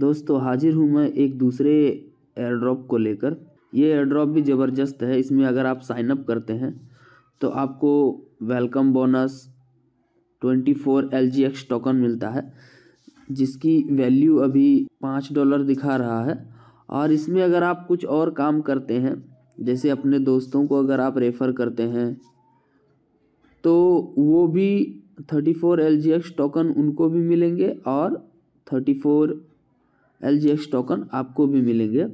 दोस्तों हाजिर हूँ मैं एक दूसरे एयर ड्रॉप को लेकर ये एयर ड्रॉप भी ज़बरदस्त है इसमें अगर आप साइनअप करते हैं तो आपको welcome bonus twenty four L G X token मिलता है जिसकी वैल्यू अभी पाँच डॉलर दिखा रहा है और इसमें अगर आप कुछ और काम करते हैं जैसे अपने दोस्तों को अगर आप रेफ़र करते हैं तो वो भी thirty four L G X token उनको भी मिलेंगे और थर्टी फोर एल टोकन आपको भी मिलेंगे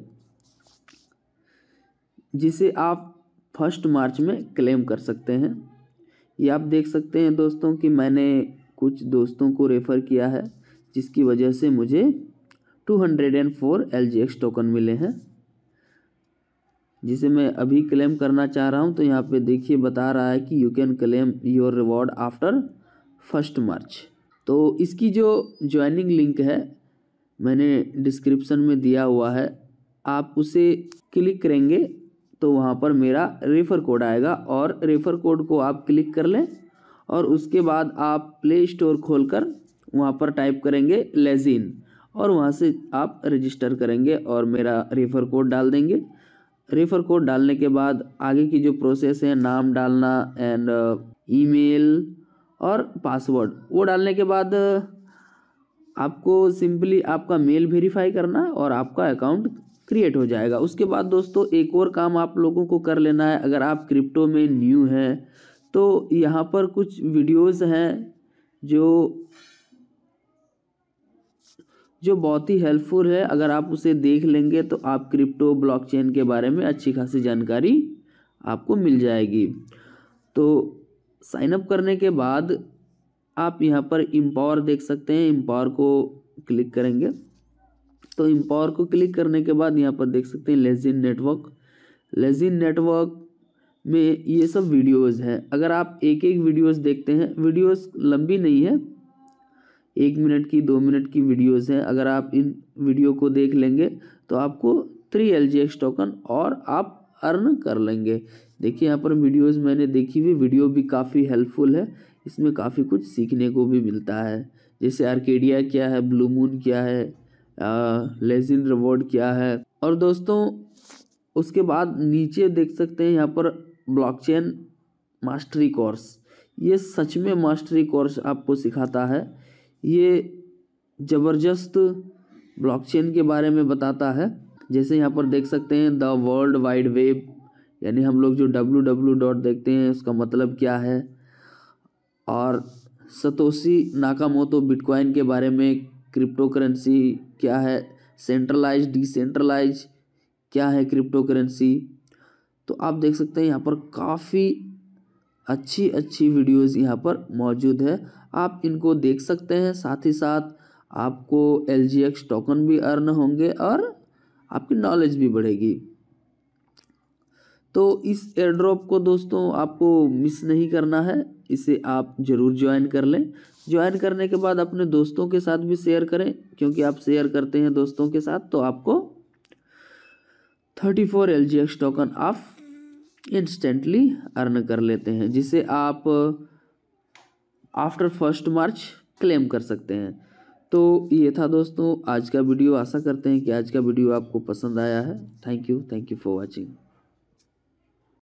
जिसे आप फर्स्ट मार्च में क्लेम कर सकते हैं ये आप देख सकते हैं दोस्तों कि मैंने कुछ दोस्तों को रेफ़र किया है जिसकी वजह से मुझे two hundred and four L G X token मिले हैं जिसे मैं अभी क्लेम करना चाह रहा हूँ तो यहाँ पे देखिए बता रहा है कि you can claim your reward after first March तो इसकी जो ज्वाइनिंग लिंक है मैंने डिस्क्रिप्सन में दिया हुआ है आप उसे क्लिक करेंगे तो वहाँ पर मेरा रेफ़र कोड आएगा और रेफ़र कोड को आप क्लिक कर लें और उसके बाद आप प्ले स्टोर खोल कर वहाँ पर टाइप करेंगे लेजिन और वहाँ से आप रजिस्टर करेंगे और मेरा रेफ़र कोड डाल देंगे रेफ़र कोड डालने के बाद आगे की जो प्रोसेस है नाम डालना एंड ईमेल uh, और पासवर्ड वो डालने के बाद आपको सिंपली आपका मेल वेरीफाई करना है और आपका अकाउंट क्रिएट हो जाएगा उसके बाद दोस्तों एक और काम आप लोगों को कर लेना है अगर आप क्रिप्टो में न्यू हैं तो यहाँ पर कुछ वीडियोस हैं जो जो बहुत ही हेल्पफुल है अगर आप उसे देख लेंगे तो आप क्रिप्टो ब्लॉकचेन के बारे में अच्छी खासी जानकारी आपको मिल जाएगी तो साइनअप करने के बाद आप यहाँ पर एम्पावर देख सकते हैं एम्पावर को क्लिक करेंगे तो एम्पावर को क्लिक करने के बाद यहाँ पर देख सकते हैं लेजिन नेटवर्क लेजिन नेटवर्क में ये सब वीडियोस हैं अगर आप एक एक वीडियोस देखते हैं वीडियोस लंबी नहीं है एक मिनट की दो मिनट की वीडियोस हैं अगर आप इन वीडियो को देख लेंगे तो आपको थ्री एल टोकन और आप अर्न कर लेंगे देखिए यहाँ पर वीडियोस मैंने देखी हुई वीडियो भी काफ़ी हेल्पफुल है इसमें काफ़ी कुछ सीखने को भी मिलता है जैसे आर्केडिया क्या है ब्लू मून क्या है लेजिन रिवॉर्ड क्या है और दोस्तों उसके बाद नीचे देख सकते हैं यहाँ पर ब्लॉकचेन मास्टरी कोर्स ये सच में मास्टरी कोर्स आपको सिखाता है ये ज़बरदस्त ब्लॉकचेन के बारे में बताता है जैसे यहाँ पर देख सकते हैं द वर्ल्ड वाइड वेब यानी हम लोग जो डब्ल्यू डब्ल्यू डॉट देखते हैं उसका मतलब क्या है और सतोशी नाकामोतो बिटकॉइन के बारे में क्रिप्टो करेंसी क्या है सेंट्रलाइज डिसेंट्रलाइज क्या है क्रिप्टो करेंसी तो आप देख सकते हैं यहाँ पर काफ़ी अच्छी अच्छी वीडियोस यहाँ पर मौजूद है आप इनको देख सकते हैं साथ ही साथ आपको एल टोकन भी अर्न होंगे और आपकी नॉलेज भी बढ़ेगी तो इस एयर ड्रॉप को दोस्तों आपको मिस नहीं करना है इसे आप ज़रूर ज्वाइन कर लें ज्वाइन करने के बाद अपने दोस्तों के साथ भी शेयर करें क्योंकि आप शेयर करते हैं दोस्तों के साथ तो आपको thirty four L G X token आप इंस्टेंटली अर्न कर लेते हैं जिसे आप आफ्टर फर्स्ट मार्च क्लेम कर सकते हैं तो ये था दोस्तों आज का वीडियो आशा करते हैं कि आज का वीडियो आपको पसंद आया है thank you thank you for watching